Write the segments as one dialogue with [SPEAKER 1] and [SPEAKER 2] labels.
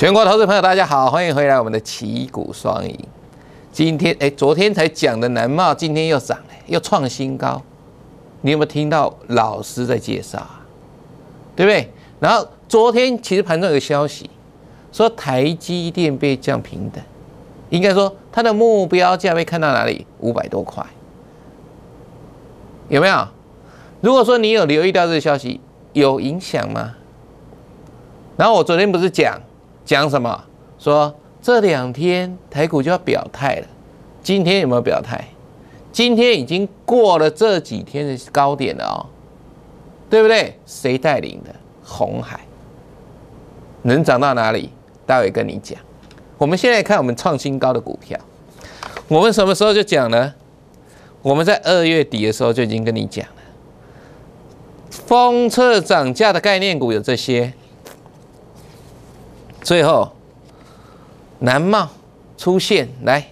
[SPEAKER 1] 全国投资朋友，大家好，欢迎回来。我们的旗鼓双赢，今天哎，昨天才讲的南茂，今天又涨了，又创新高。你有没有听到老师在介绍，对不对？然后昨天其实盘中有个消息，说台积电被降平等，应该说它的目标价被看到哪里？五百多块，有没有？如果说你有留意到这个消息，有影响吗？然后我昨天不是讲。讲什么？说这两天台股就要表态了。今天有没有表态？今天已经过了这几天的高点了哦，对不对？谁带领的？红海能涨到哪里？待会跟你讲。我们现在看我们创新高的股票，我们什么时候就讲呢？我们在二月底的时候就已经跟你讲了，风测涨价的概念股有这些。最后，南茂出现来，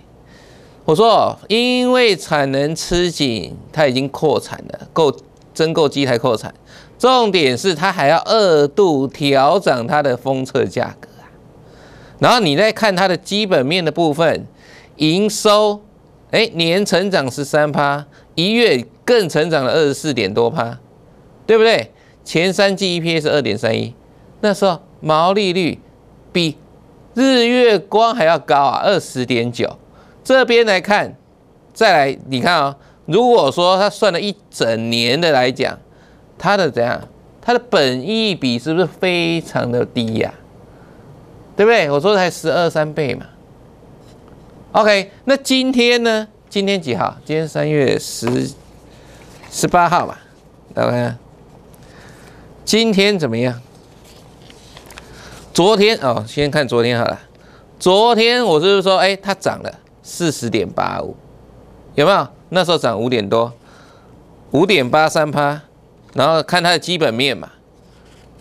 [SPEAKER 1] 我说，因为产能吃紧，它已经扩产了，够真够机台扩产。重点是它还要二度调整它的封测价格啊。然后你再看它的基本面的部分，营收，哎，年成长十三趴，一月更成长了二十四点多趴，对不对？前三季 EPS 二点三一，那时候毛利率。比日月光还要高啊，二十点九。这边来看，再来你看啊，如果说他算了一整年的来讲，他的怎样，他的本益比是不是非常的低呀？对不对？我说才十二三倍嘛。OK，那今天呢？今天几号？今天三月十十八号吧。来看，今天怎么样？昨天哦，先看昨天好了。昨天我是不是说，哎，它涨了四十点八五，有没有？那时候涨五点多，五点八三趴。然后看它的基本面嘛，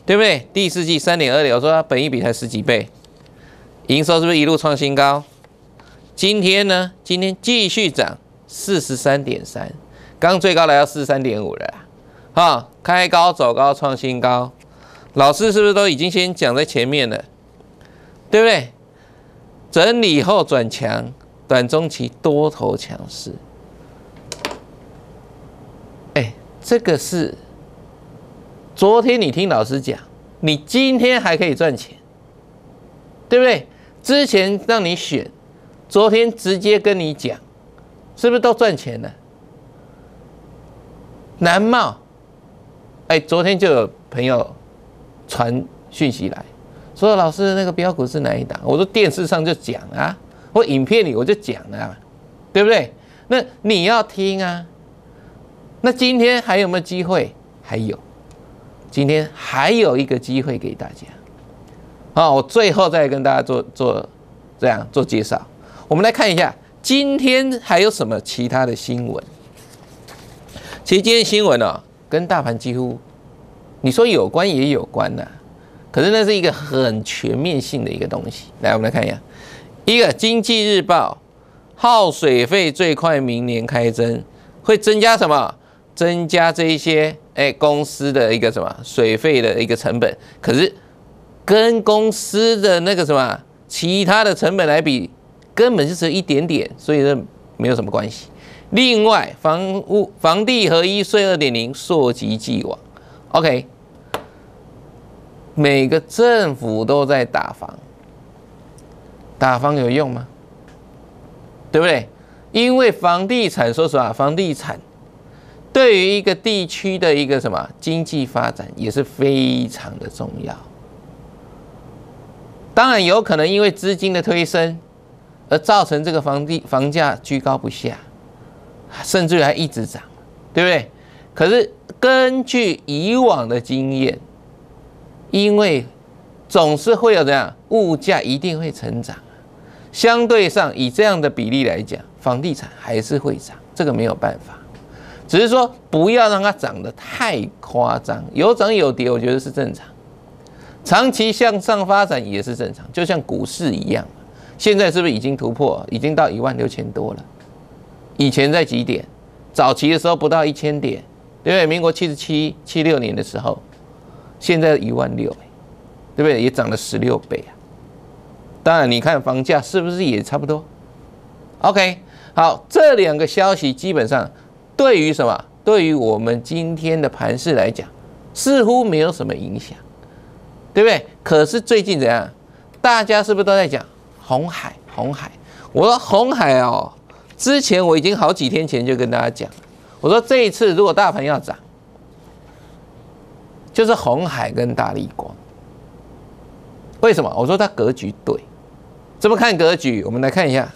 [SPEAKER 1] 对不对？第四季三点二零，我说它本益比才十几倍，营收是不是一路创新高？今天呢？今天继续涨四十三点三，刚最高来到四十三点五了，哈，开高走高创新高。老师是不是都已经先讲在前面了，对不对？整理后转强，短中期多头强势。哎，这个是昨天你听老师讲，你今天还可以赚钱，对不对？之前让你选，昨天直接跟你讲，是不是都赚钱了？南茂，哎，昨天就有朋友。传讯息来，说老师那个标股是哪一档？我说电视上就讲啊，我影片里我就讲啊，对不对？那你要听啊。那今天还有没有机会？还有，今天还有一个机会给大家。好，我最后再跟大家做做这样做介绍。我们来看一下今天还有什么其他的新闻。其实今天新闻呢，跟大盘几乎。你说有关也有关呐，可是那是一个很全面性的一个东西。来，我们来看一下，一个《经济日报》，耗水费最快明年开征，会增加什么？增加这一些，哎，公司的一个什么水费的一个成本。可是跟公司的那个什么其他的成本来比，根本就只有一点点，所以呢没有什么关系。另外，房屋、房地合一税二点零硕极既往。OK，每个政府都在打房，打房有用吗？对不对？因为房地产，说实话，房地产对于一个地区的一个什么经济发展也是非常的重要。当然有可能因为资金的推升而造成这个房地房价居高不下，甚至还一直涨，对不对？可是根据以往的经验，因为总是会有怎样，物价一定会成长。相对上以这样的比例来讲，房地产还是会涨，这个没有办法。只是说不要让它涨得太夸张，有涨有跌，我觉得是正常。长期向上发展也是正常，就像股市一样。现在是不是已经突破，已经到一万六千多了？以前在几点？早期的时候不到一千点。因为民国七十七七六年的时候，现在一万六，对不对？也涨了十六倍啊！当然，你看房价是不是也差不多？OK，好，这两个消息基本上对于什么？对于我们今天的盘市来讲，似乎没有什么影响，对不对？可是最近怎样？大家是不是都在讲红海？红海！我说红海哦，之前我已经好几天前就跟大家讲。我说这一次如果大盘要涨，就是红海跟大力光。为什么？我说它格局对。怎么看格局？我们来看一下。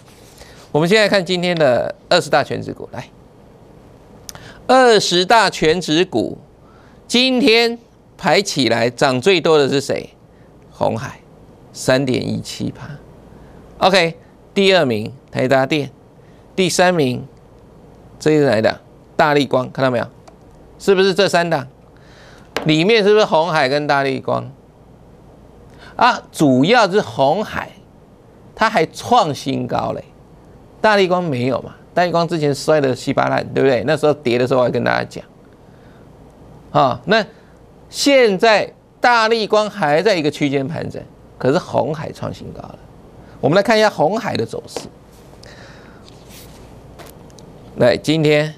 [SPEAKER 1] 我们现在看今天的二十大全指股，来，二十大全指股今天排起来涨最多的是谁？红海，三点一七趴。OK，第二名台达电，第三名，这是哪的？大力光看到没有？是不是这三档里面是不是红海跟大力光啊？主要是红海，它还创新高嘞。大力光没有嘛？大力光之前摔的稀巴烂，对不对？那时候跌的时候，我跟大家讲啊，那现在大力光还在一个区间盘整，可是红海创新高了。我们来看一下红海的走势。来，今天。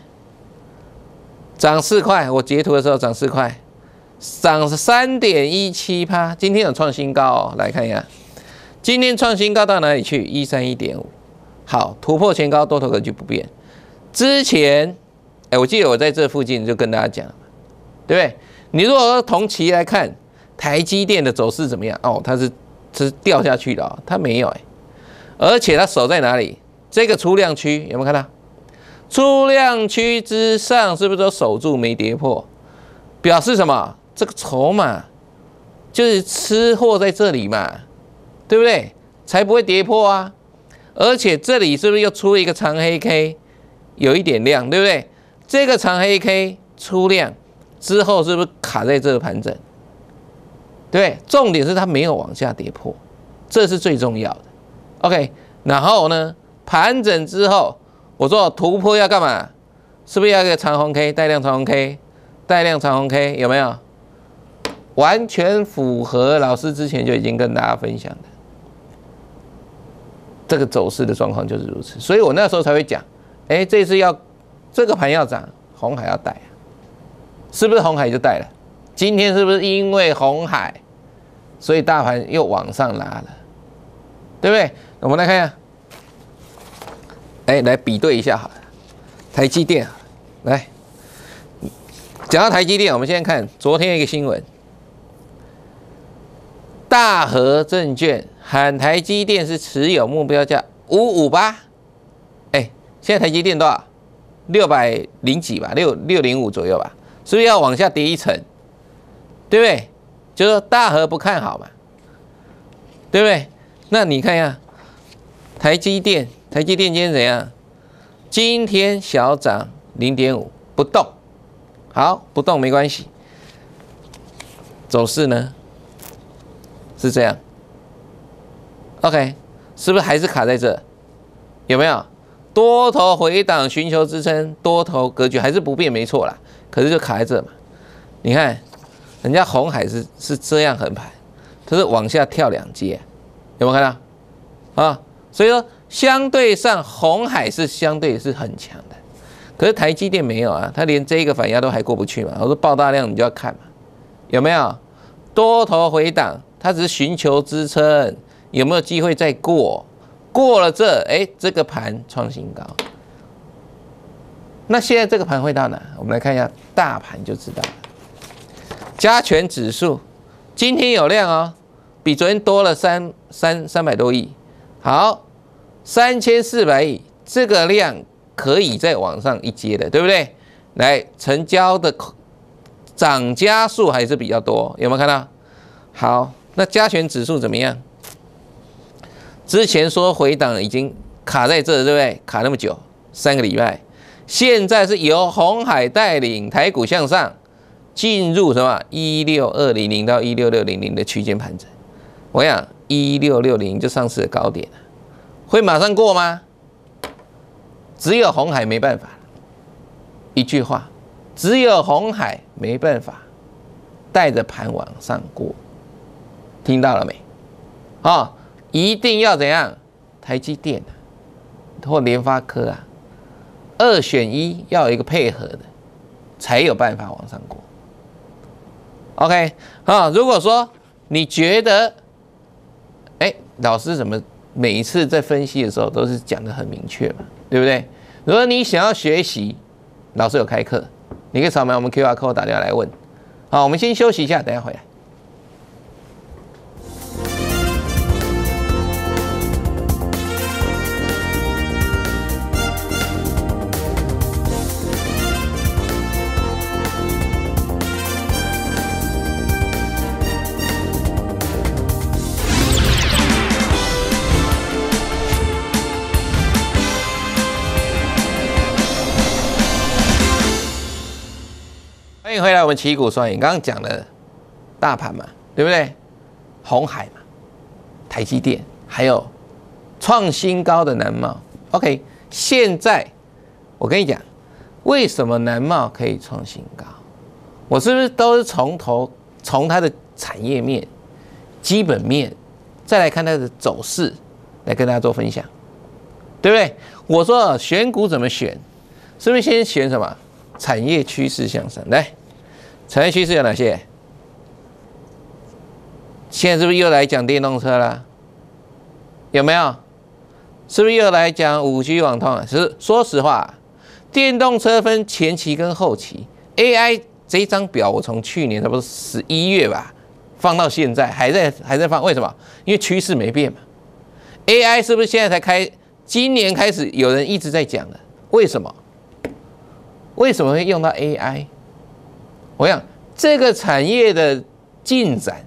[SPEAKER 1] 涨四块，我截图的时候涨四块，涨三点一七八，今天有创新高，哦，来看一下，今天创新高到哪里去？一三一点五，好，突破前高，多头格局不变。之前，哎，我记得我在这附近就跟大家讲，对不对？你如果说同期来看，台积电的走势怎么样？哦，它是，是掉下去了，它没有，哎，而且它守在哪里？这个出量区有没有看到？出量区之上是不是都守住没跌破？表示什么？这个筹码就是吃货在这里嘛，对不对？才不会跌破啊！而且这里是不是又出一个长黑 K，有一点量，对不对？这个长黑 K 出量之后是不是卡在这个盘整？对，重点是它没有往下跌破，这是最重要的。OK，然后呢，盘整之后。我说突破要干嘛？是不是要一个长红 K 带量长红 K 带量长红 K 有没有？完全符合老师之前就已经跟大家分享的这个走势的状况就是如此，所以我那时候才会讲，哎，这次要这个盘要涨，红海要带是不是红海就带了？今天是不是因为红海，所以大盘又往上拉了，对不对？我们来看一下。哎，来比对一下哈，台积电，来，讲到台积电，我们现在看昨天一个新闻，大和证券喊台积电是持有目标价五五八。哎，现在台积电多少？六百零几吧，六六零五左右吧，所以要往下跌一层，对不对？就是大和不看好嘛，对不对？那你看一下台积电。台积电今天怎样？今天小涨零点五，不动。好，不动没关系。走势呢？是这样。OK，是不是还是卡在这？有没有多头回档寻求支撑？多头格局还是不变，没错啦。可是就卡在这嘛。你看，人家红海是是这样横盘，它是往下跳两阶，有没有看到？啊，所以说。相对上，红海是相对是很强的，可是台积电没有啊，它连这一个反压都还过不去嘛。我说爆大量，你就要看嘛，有没有多头回档？它只是寻求支撑，有没有机会再过？过了这，哎，这个盘创新高。那现在这个盘会到哪？我们来看一下大盘就知道了。加权指数今天有量哦，比昨天多了三三三百多亿。好。三千四百亿这个量可以再往上一接的，对不对？来成交的涨家数还是比较多，有没有看到？好，那加权指数怎么样？之前说回档已经卡在这，对不对？卡那么久，三个礼拜，现在是由红海带领台股向上，进入什么一六二零零到一六六零零的区间盘整。我想一六六零就上市的高点了。会马上过吗？只有红海没办法。一句话，只有红海没办法带着盘往上过，听到了没？啊，一定要怎样？台积电啊，或联发科啊，二选一，要有一个配合的，才有办法往上过。OK 啊，如果说你觉得，哎，老师怎么？每一次在分析的时候，都是讲得很明确嘛，对不对？如果你想要学习，老师有开课，你可以扫描我们 Q R code 打电话来问。好，我们先休息一下，等下回来。欢来我们奇鼓双影。刚刚讲了大盘嘛，对不对？红海嘛，台积电，还有创新高的南茂。OK，现在我跟你讲，为什么南茂可以创新高？我是不是都是从头从它的产业面、基本面，再来看它的走势，来跟大家做分享，对不对？我说选股怎么选，是不是先选什么产业趋势向上来？产业趋势有哪些？现在是不是又来讲电动车了？有没有？是不是又来讲五 G 网通啊？其实说实话，电动车分前期跟后期。AI 这张表我从去年差不多十一月吧，放到现在还在还在放。为什么？因为趋势没变嘛。AI 是不是现在才开？今年开始有人一直在讲的，为什么？为什么会用到 AI？我想这个产业的进展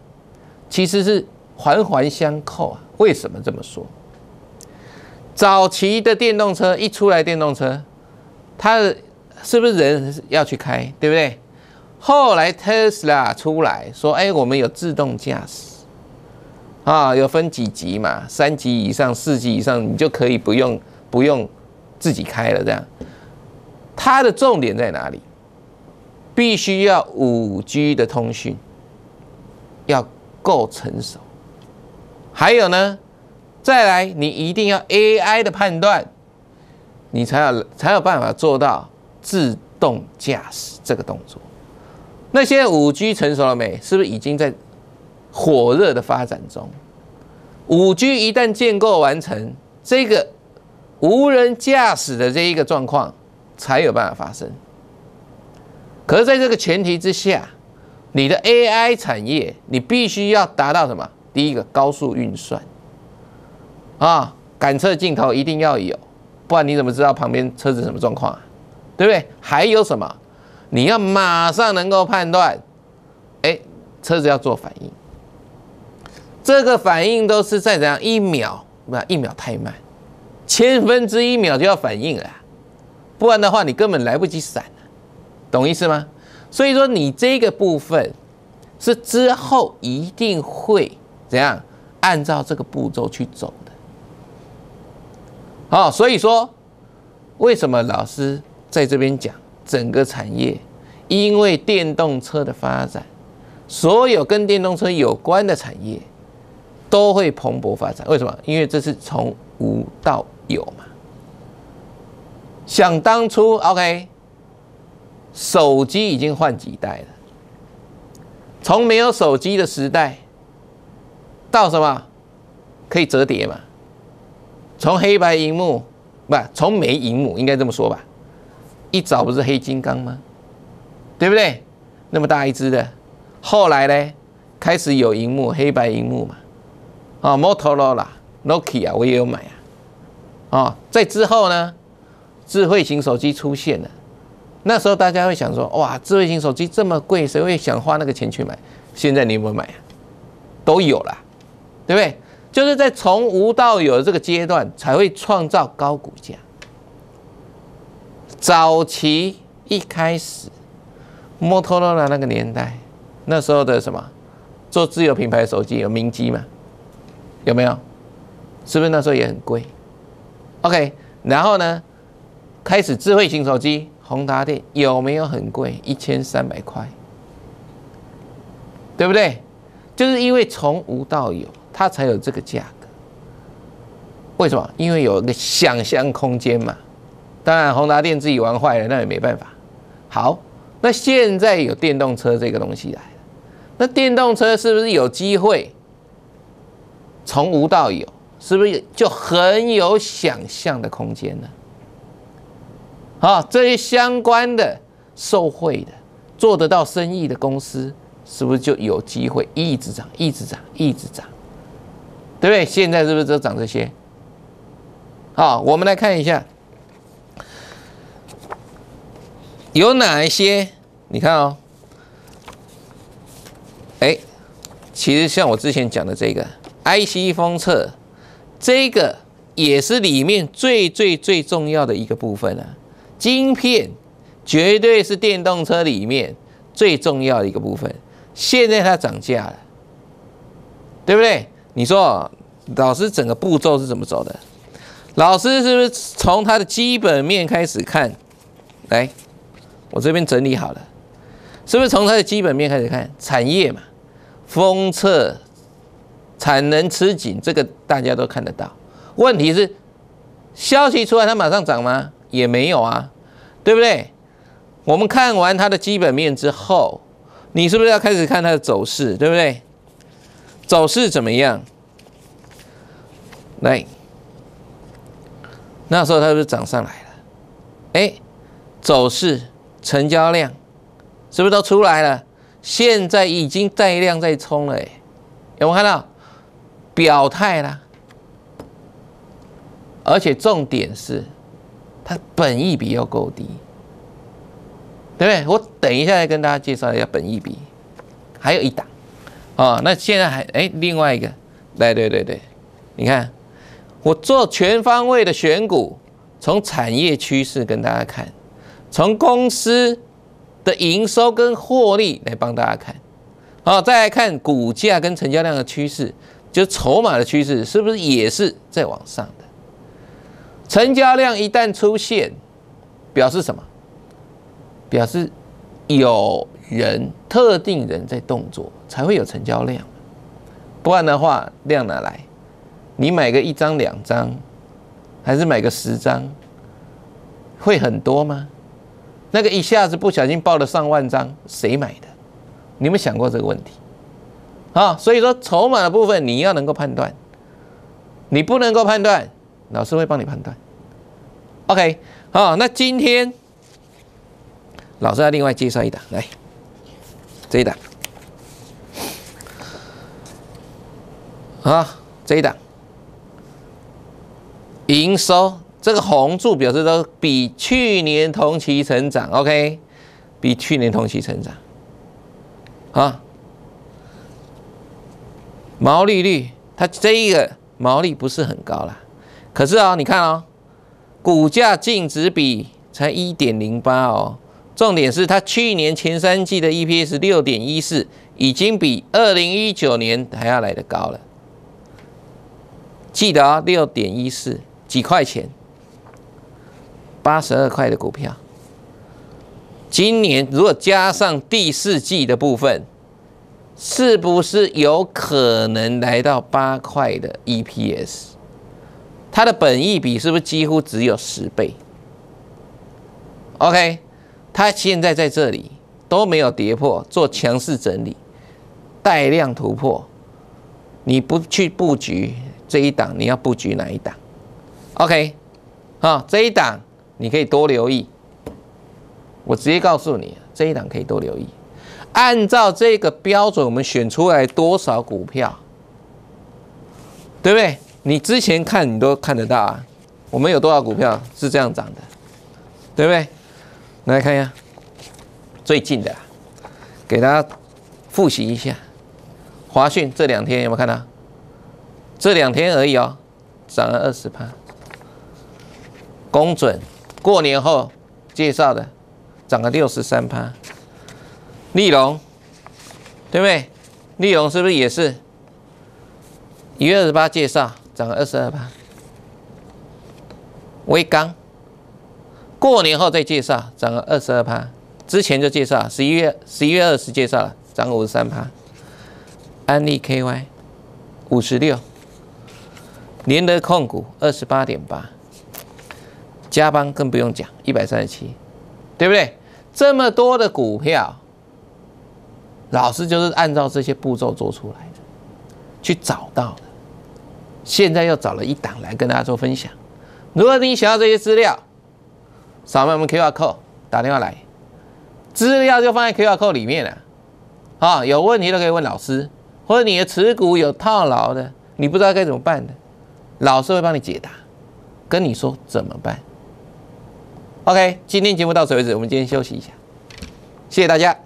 [SPEAKER 1] 其实是环环相扣啊。为什么这么说？早期的电动车一出来，电动车，它是不是人要去开，对不对？后来特斯拉出来说，哎，我们有自动驾驶，啊，有分几级嘛，三级以上、四级以上，你就可以不用不用自己开了这样。它的重点在哪里？必须要五 G 的通讯要够成熟，还有呢，再来你一定要 AI 的判断，你才有才有办法做到自动驾驶这个动作。那现在五 G 成熟了没？是不是已经在火热的发展中？五 G 一旦建构完成，这个无人驾驶的这一个状况才有办法发生。可是，在这个前提之下，你的 AI 产业，你必须要达到什么？第一个，高速运算啊，感测镜头一定要有，不然你怎么知道旁边车子什么状况啊？对不对？还有什么？你要马上能够判断，哎，车子要做反应，这个反应都是在怎样？一秒？不，一秒太慢，千分之一秒就要反应了，不然的话，你根本来不及闪。懂意思吗？所以说你这个部分是之后一定会怎样按照这个步骤去走的。好，所以说为什么老师在这边讲整个产业？因为电动车的发展，所有跟电动车有关的产业都会蓬勃发展。为什么？因为这是从无到有嘛。想当初，OK。手机已经换几代了，从没有手机的时代，到什么可以折叠嘛？从黑白荧幕，不，从没荧幕应该这么说吧？一早不是黑金刚吗？对不对？那么大一只的，后来呢，开始有荧幕，黑白荧幕嘛。啊，Motorola、Nokia 我也有买啊。啊，在之后呢，智慧型手机出现了。那时候大家会想说，哇，智慧型手机这么贵，谁会想花那个钱去买？现在你有没有买都有了，对不对？就是在从无到有这个阶段才会创造高股价。早期一开始，摩托罗拉那个年代，那时候的什么做自有品牌手机有明基嘛？有没有？是不是那时候也很贵？OK，然后呢，开始智慧型手机。宏达电有没有很贵？一千三百块，对不对？就是因为从无到有，它才有这个价格。为什么？因为有一个想象空间嘛。当然，宏达电自己玩坏了，那也没办法。好，那现在有电动车这个东西来了，那电动车是不是有机会从无到有？是不是就很有想象的空间呢？啊，这些相关的受贿的、做得到生意的公司，是不是就有机会一直涨、一直涨、一直涨？对不对？现在是不是都涨这些？好，我们来看一下，有哪一些？你看哦，哎，其实像我之前讲的这个 IC 封测，这个也是里面最最最重要的一个部分了。晶片绝对是电动车里面最重要的一个部分，现在它涨价了，对不对？你说老师整个步骤是怎么走的？老师是不是从它的基本面开始看？来，我这边整理好了，是不是从它的基本面开始看？产业嘛，封测产能吃紧，这个大家都看得到。问题是消息出来它马上涨吗？也没有啊，对不对？我们看完它的基本面之后，你是不是要开始看它的走势？对不对？走势怎么样？来，那时候它是涨上来了。哎，走势、成交量是不是都出来了？现在已经带量在冲了，哎，有没有看到表态了？而且重点是。它本益比要够低，对不对？我等一下再跟大家介绍一下本益比，还有一档啊。那现在还哎，另外一个，对对对对，你看我做全方位的选股，从产业趋势跟大家看，从公司的营收跟获利来帮大家看，好，再来看股价跟成交量的趋势，就筹码的趋势是不是也是在往上？成交量一旦出现，表示什么？表示有人特定人在动作，才会有成交量。不然的话，量哪来？你买个一张、两张，还是买个十张，会很多吗？那个一下子不小心报了上万张，谁买的？你们想过这个问题？啊，所以说筹码的部分你要能够判断，你不能够判断。老师会帮你判断，OK。好，那今天老师要另外介绍一档，来这一档啊，这一档营收这个红柱表示都比去年同期成长，OK，比去年同期成长啊，毛利率它这一个毛利不是很高啦。可是啊，你看啊，股价净值比才一点零八哦。重点是它去年前三季的 EPS 六点一四，已经比二零一九年还要来的高了。记得啊，六点一四几块钱，八十二块的股票。今年如果加上第四季的部分，是不是有可能来到八块的 EPS？它的本意比是不是几乎只有十倍？OK，它现在在这里都没有跌破，做强势整理，带量突破。你不去布局这一档，你要布局哪一档？OK，啊，这一档你可以多留意。我直接告诉你，这一档可以多留意。按照这个标准，我们选出来多少股票？对不对？你之前看，你都看得到啊？我们有多少股票是这样涨的，对不对？来看一下最近的，给大家复习一下。华讯这两天有没有看到？这两天而已哦，涨了二十趴。工准过年后介绍的，涨了六十三趴。利隆，对不对？利隆是不是也是？一月二十八介绍。涨了二十二趴，威钢过年后再介绍，涨了二十二趴。之前就介绍，十一月十一月二十介绍了，涨五十三趴。安利 KY 五十六，联德控股二十八点八，加班更不用讲，一百三十七，对不对？这么多的股票，老师就是按照这些步骤做出来的，去找到。现在又找了一档来跟大家做分享。如果你想要这些资料，扫描我们 Q r code 打电话来，资料就放在 Q r code 里面了。啊，有问题都可以问老师，或者你的持股有套牢的，你不知道该怎么办的，老师会帮你解答，跟你说怎么办。OK，今天节目到此为止，我们今天休息一下，谢谢大家。